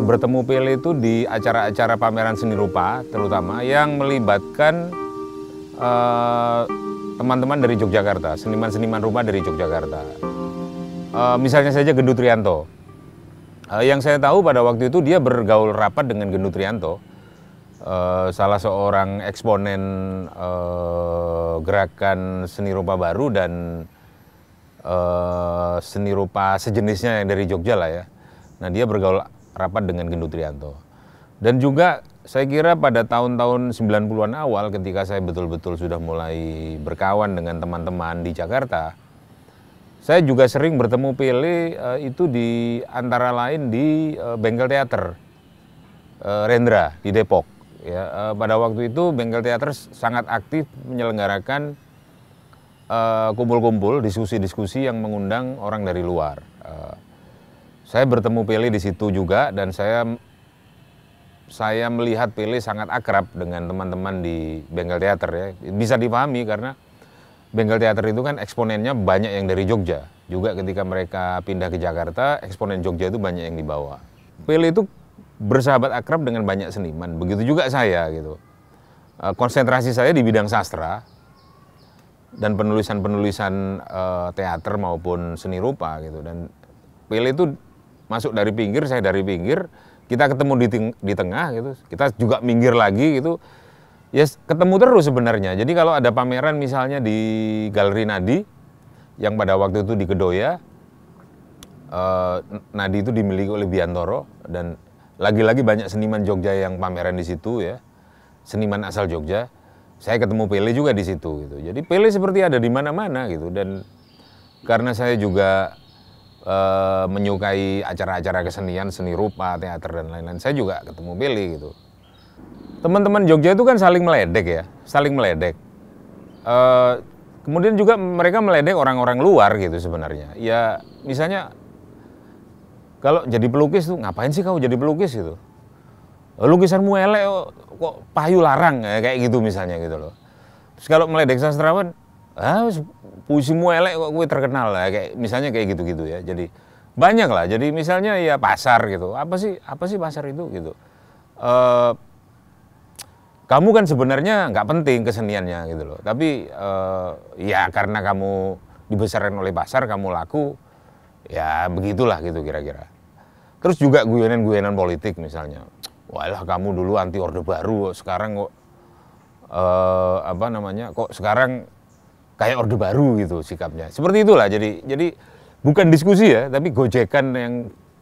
bertemu Pele itu di acara-acara pameran seni rupa terutama yang melibatkan eh, teman-teman uh, dari Yogyakarta, seniman-seniman rupa dari Yogyakarta. Uh, misalnya saja Gendut Trianto. Uh, eh, yang saya tahu pada waktu itu dia bergaul rapat dengan Gendut Trianto. Uh, salah seorang eksponen uh, gerakan seni rupa baru dan uh, seni rupa sejenisnya yang dari Jogja lah ya. Nah dia bergaul rapat dengan Gendutrianto Dan juga saya kira pada tahun-tahun 90-an awal ketika saya betul-betul sudah mulai berkawan dengan teman-teman di Jakarta, saya juga sering bertemu Pele eh, itu di antara lain di eh, bengkel teater eh, Rendra di Depok. Ya, pada waktu itu bengkel teater sangat aktif menyelenggarakan kumpul-kumpul, diskusi-diskusi yang mengundang orang dari luar. Saya bertemu Pili di situ juga dan saya saya melihat Pili sangat akrab dengan teman-teman di Bengal Teater ya. Bisa dipahami karena Bengal Teater itu kan eksponennya banyak yang dari Jogja. Juga ketika mereka pindah ke Jakarta, eksponen Jogja itu banyak yang dibawa. Pili itu bersahabat akrab dengan banyak seniman. Begitu juga saya gitu. Eh, konsentrasi saya di bidang sastra, dan penulisan-penulisan eh, teater maupun seni rupa gitu dan Pele itu masuk dari pinggir, saya dari pinggir, kita ketemu di, ting- di tengah gitu, kita juga minggir lagi gitu. Ya yes, ketemu terus sebenarnya. Jadi kalau ada pameran misalnya di Galeri Nadi yang pada waktu itu di Kedoya, eh, Nadi itu dimiliki oleh Biantoro dan lagi-lagi banyak seniman Jogja yang pameran di situ ya, seniman asal Jogja. Saya ketemu Pele juga di situ gitu. Jadi Pele seperti ada di mana-mana gitu dan karena saya juga e, menyukai acara-acara kesenian, seni rupa, teater dan lain-lain. Saya juga ketemu Billy gitu. Teman-teman Jogja itu kan saling meledek ya, saling meledek. E, kemudian juga mereka meledek orang-orang luar gitu sebenarnya. Ya misalnya kalau jadi pelukis tuh ngapain sih kau jadi pelukis gitu? Eh, lukisanmu elek kok payu larang ya, kayak gitu misalnya gitu loh. Terus kalau meledek sastrawan, ah puisimu elek kok gue terkenal lah kayak misalnya kayak gitu-gitu ya jadi banyak lah jadi misalnya ya pasar gitu apa sih apa sih pasar itu gitu e, kamu kan sebenarnya nggak penting keseniannya gitu loh tapi e, ya karena kamu dibesarkan oleh pasar kamu laku ya begitulah gitu kira-kira terus juga guyonan-guyonan politik misalnya walah kamu dulu anti orde baru sekarang kok e, apa namanya kok sekarang kayak orde baru gitu sikapnya. Seperti itulah. Jadi jadi bukan diskusi ya, tapi gojekan yang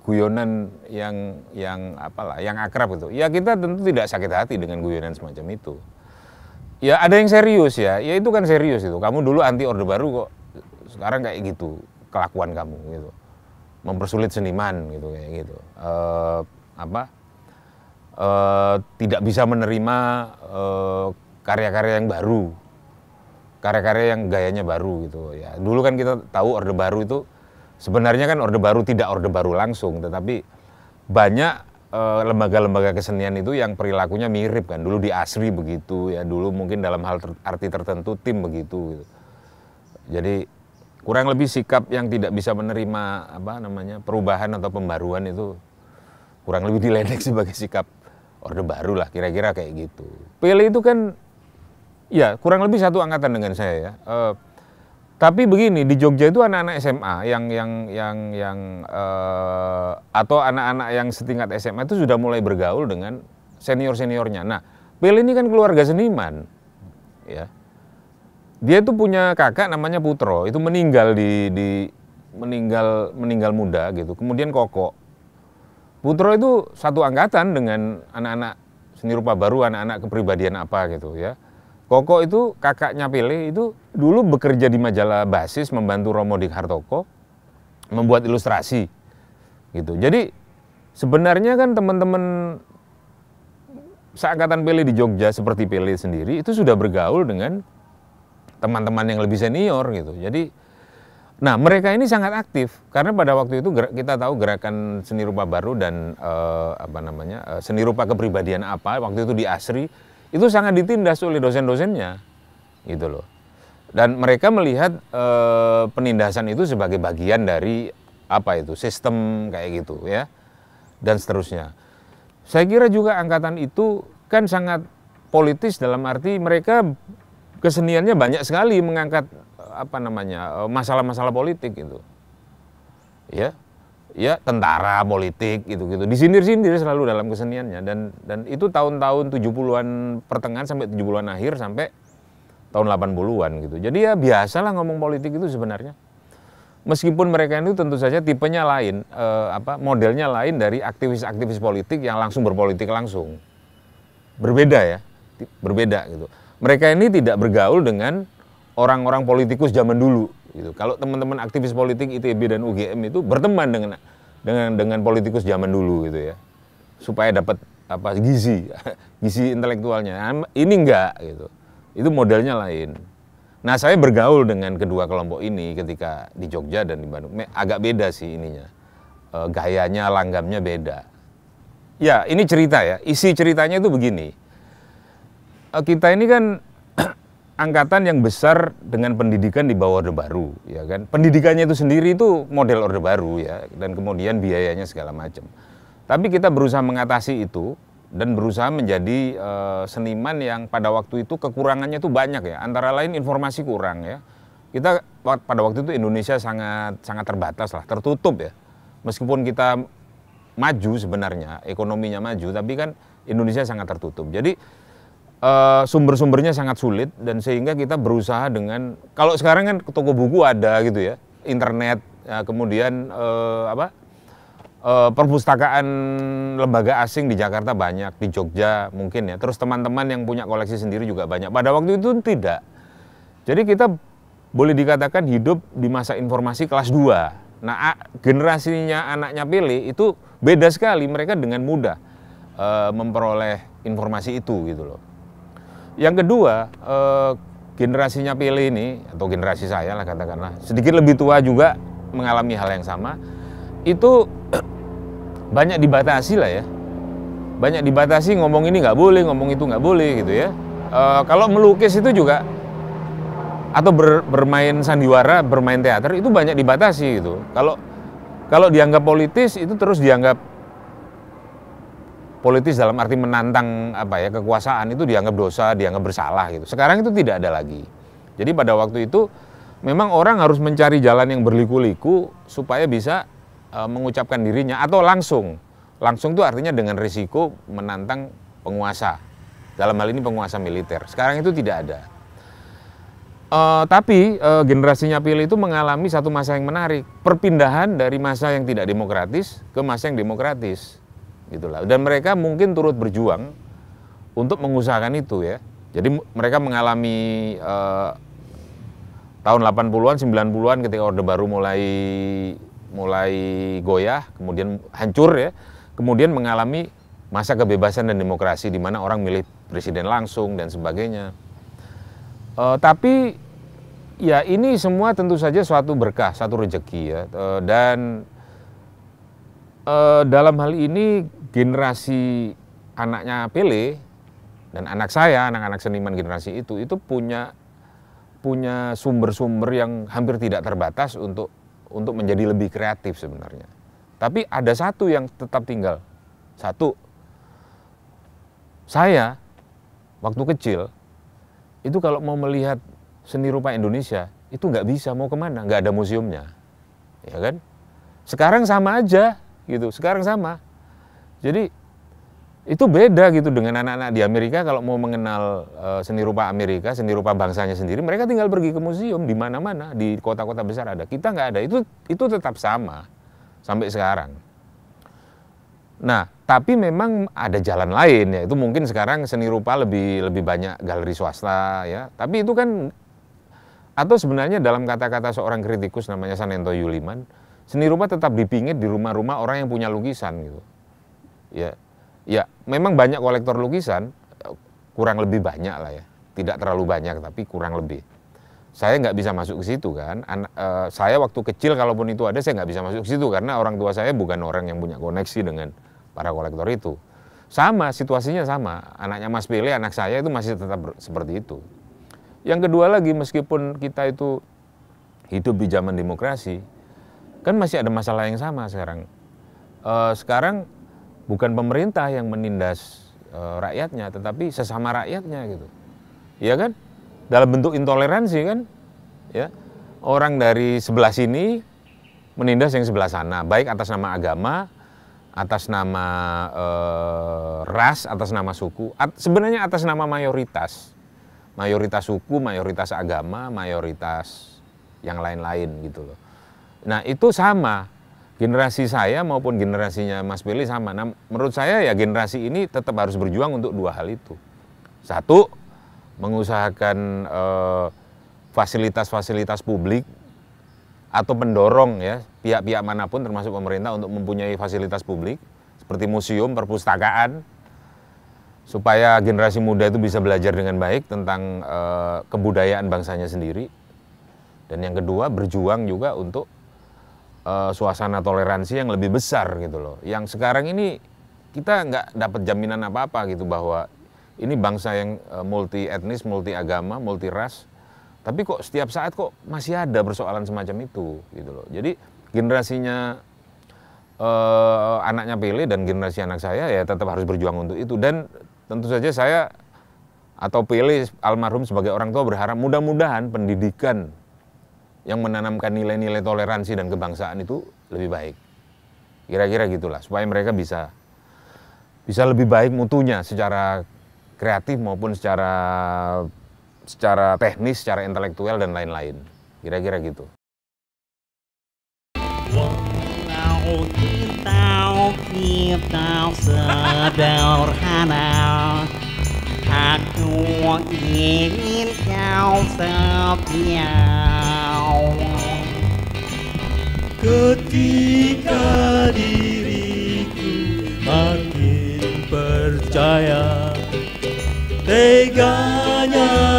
guyonan yang yang apalah, yang akrab itu. Ya kita tentu tidak sakit hati dengan guyonan semacam itu. Ya ada yang serius ya, ya itu kan serius itu. Kamu dulu anti orde baru kok sekarang kayak gitu kelakuan kamu gitu. Mempersulit seniman gitu kayak gitu. e, apa? e, tidak bisa menerima eh, karya-karya yang baru karya-karya yang gayanya baru gitu ya dulu kan kita tahu orde baru itu sebenarnya kan orde baru tidak orde baru langsung tetapi banyak eh, lembaga-lembaga kesenian itu yang perilakunya mirip kan dulu di asri begitu ya dulu mungkin dalam hal ter arti tertentu tim begitu gitu. jadi kurang lebih sikap yang tidak bisa menerima apa namanya perubahan atau pembaruan itu kurang lebih dilenek sebagai sikap orde baru lah kira-kira kayak gitu pilih itu kan Ya, kurang lebih satu angkatan dengan saya ya. E, tapi begini di Jogja itu anak-anak SMA yang yang yang yang e, atau anak-anak yang setingkat SMA itu sudah mulai bergaul dengan senior seniornya. Nah, Pil ini kan keluarga seniman, ya. Dia itu punya kakak namanya Putro, itu meninggal di, di meninggal meninggal muda gitu. Kemudian Koko. Putro itu satu angkatan dengan anak-anak seni rupa baru, anak-anak kepribadian apa gitu ya Koko itu kakaknya Pele itu dulu bekerja di majalah Basis membantu Romo Dik Hartoko membuat ilustrasi gitu. Jadi sebenarnya kan teman-teman seangkatan Pele di Jogja seperti Pele sendiri itu sudah bergaul dengan teman-teman yang lebih senior gitu. Jadi nah mereka ini sangat aktif karena pada waktu itu kita tahu gerakan seni rupa baru dan eh, apa namanya eh, seni rupa kepribadian apa waktu itu di Asri itu sangat ditindas oleh dosen-dosennya gitu loh dan mereka melihat e, penindasan itu sebagai bagian dari apa itu sistem kayak gitu ya dan seterusnya saya kira juga angkatan itu kan sangat politis dalam arti mereka keseniannya banyak sekali mengangkat apa namanya eh, masalah-masalah politik gitu ya ya tentara, politik gitu-gitu. Disindir-sindir selalu dalam keseniannya dan dan itu tahun-tahun 70-an pertengahan sampai 70-an akhir sampai tahun 80-an gitu. Jadi ya biasalah ngomong politik itu sebenarnya. Meskipun mereka itu tentu saja tipenya lain, eh, apa modelnya lain dari aktivis-aktivis politik yang langsung berpolitik langsung. Berbeda ya, berbeda gitu. Mereka ini tidak bergaul dengan orang-orang politikus zaman dulu Gitu. Kalau teman-teman aktivis politik ITB dan UGM itu berteman dengan dengan dengan politikus zaman dulu gitu ya, supaya dapat apa gizi gizi intelektualnya. Nah, ini enggak gitu. Itu modelnya lain. Nah saya bergaul dengan kedua kelompok ini ketika di Jogja dan di Bandung. Agak beda sih ininya, eh, gayanya, langgamnya beda. Ya ini cerita ya, isi ceritanya itu begini. Eh, kita ini kan angkatan yang besar dengan pendidikan di bawah Orde Baru, ya kan? Pendidikannya itu sendiri itu model Orde Baru ya, dan kemudian biayanya segala macam. Tapi kita berusaha mengatasi itu dan berusaha menjadi e, seniman yang pada waktu itu kekurangannya itu banyak ya, antara lain informasi kurang ya. Kita pada waktu itu Indonesia sangat sangat terbatas lah, tertutup ya. Meskipun kita maju sebenarnya, ekonominya maju, tapi kan Indonesia sangat tertutup. Jadi uh, sumber-sumbernya sangat sulit dan sehingga kita berusaha dengan kalau sekarang kan toko buku ada gitu ya, internet, ya, kemudian uh, apa? Uh, perpustakaan lembaga asing di Jakarta banyak, di Jogja mungkin ya. Terus teman-teman yang punya koleksi sendiri juga banyak. Pada waktu itu tidak. Jadi kita boleh dikatakan hidup di masa informasi kelas 2. Nah, generasinya anaknya pilih itu beda sekali mereka dengan mudah uh, memperoleh informasi itu gitu loh. Yang kedua, eh, generasinya pilih ini atau generasi saya lah katakanlah sedikit lebih tua juga mengalami hal yang sama. Itu banyak dibatasi lah ya. Banyak dibatasi ngomong ini nggak boleh, ngomong itu nggak boleh gitu ya. E, kalau melukis itu juga atau ber, bermain sandiwara, bermain teater itu banyak dibatasi gitu. Kalau kalau dianggap politis itu terus dianggap politis dalam arti menantang apa ya kekuasaan itu dianggap dosa, dianggap bersalah gitu. Sekarang itu tidak ada lagi. Jadi pada waktu itu memang orang harus mencari jalan yang berliku-liku supaya bisa e, mengucapkan dirinya atau langsung. Langsung itu artinya dengan risiko menantang penguasa. Dalam hal ini penguasa militer. Sekarang itu tidak ada. E, tapi e, generasinya pilih itu mengalami satu masa yang menarik, perpindahan dari masa yang tidak demokratis ke masa yang demokratis gitulah dan mereka mungkin turut berjuang untuk mengusahakan itu ya jadi mereka mengalami eh, tahun 80-an 90-an ketika orde baru mulai mulai goyah kemudian hancur ya kemudian mengalami masa kebebasan dan demokrasi di mana orang milih presiden langsung dan sebagainya e, tapi ya ini semua tentu saja suatu berkah satu rejeki ya e, dan e, dalam hal ini generasi anaknya Pele dan anak saya, anak-anak seniman generasi itu itu punya punya sumber-sumber yang hampir tidak terbatas untuk untuk menjadi lebih kreatif sebenarnya. Tapi ada satu yang tetap tinggal. Satu saya waktu kecil itu kalau mau melihat seni rupa Indonesia itu nggak bisa mau kemana nggak ada museumnya ya kan sekarang sama aja gitu sekarang sama jadi itu beda gitu dengan anak-anak di Amerika kalau mau mengenal e, seni rupa Amerika, seni rupa bangsanya sendiri, mereka tinggal pergi ke museum di mana-mana di kota-kota besar ada. Kita nggak ada. Itu itu tetap sama sampai sekarang. Nah, tapi memang ada jalan lain ya. Itu mungkin sekarang seni rupa lebih lebih banyak galeri swasta ya. Tapi itu kan atau sebenarnya dalam kata-kata seorang kritikus namanya Sanento Yuliman, seni rupa tetap dipingit di rumah-rumah orang yang punya lukisan gitu ya ya memang banyak kolektor lukisan kurang lebih banyak lah ya tidak terlalu banyak tapi kurang lebih saya nggak bisa masuk ke situ kan An uh, saya waktu kecil kalaupun itu ada saya nggak bisa masuk ke situ karena orang tua saya bukan orang yang punya koneksi dengan para kolektor itu sama situasinya sama anaknya Mas Pele anak saya itu masih tetap seperti itu yang kedua lagi meskipun kita itu hidup di zaman demokrasi kan masih ada masalah yang sama sekarang uh, sekarang bukan pemerintah yang menindas uh, rakyatnya, tetapi sesama rakyatnya gitu. Ya kan? Dalam bentuk intoleransi kan? Ya. Orang dari sebelah sini menindas yang sebelah sana, baik atas nama agama, atas nama uh, ras, atas nama suku, at, sebenarnya atas nama mayoritas. Mayoritas suku, mayoritas agama, mayoritas yang lain-lain gitu loh. Nah, itu sama generasi saya maupun generasinya Mas Billy sama. Nah, menurut saya ya generasi ini tetap harus berjuang untuk dua hal itu. Satu, mengusahakan eh, fasilitas-fasilitas eh, publik atau mendorong ya pihak-pihak manapun termasuk pemerintah untuk mempunyai fasilitas publik seperti museum, perpustakaan supaya generasi muda itu bisa belajar dengan baik tentang eh, kebudayaan bangsanya sendiri. Dan yang kedua, berjuang juga untuk uh, suasana toleransi yang lebih besar gitu loh. Yang sekarang ini kita nggak dapat jaminan apa-apa gitu bahwa ini bangsa yang uh, multi etnis, multi agama, multi ras. Tapi kok setiap saat kok masih ada persoalan semacam itu gitu loh. Jadi generasinya uh, anaknya pilih dan generasi anak saya ya tetap harus berjuang untuk itu dan tentu saja saya atau pilih almarhum sebagai orang tua berharap mudah-mudahan pendidikan yang menanamkan nilai-nilai toleransi dan kebangsaan itu lebih baik. Kira-kira gitulah supaya mereka bisa bisa lebih baik mutunya secara kreatif maupun secara secara teknis, secara intelektual dan lain-lain. Kira-kira gitu. kita sederhana Aku ingin kau setia ketika diriku makin percaya teganya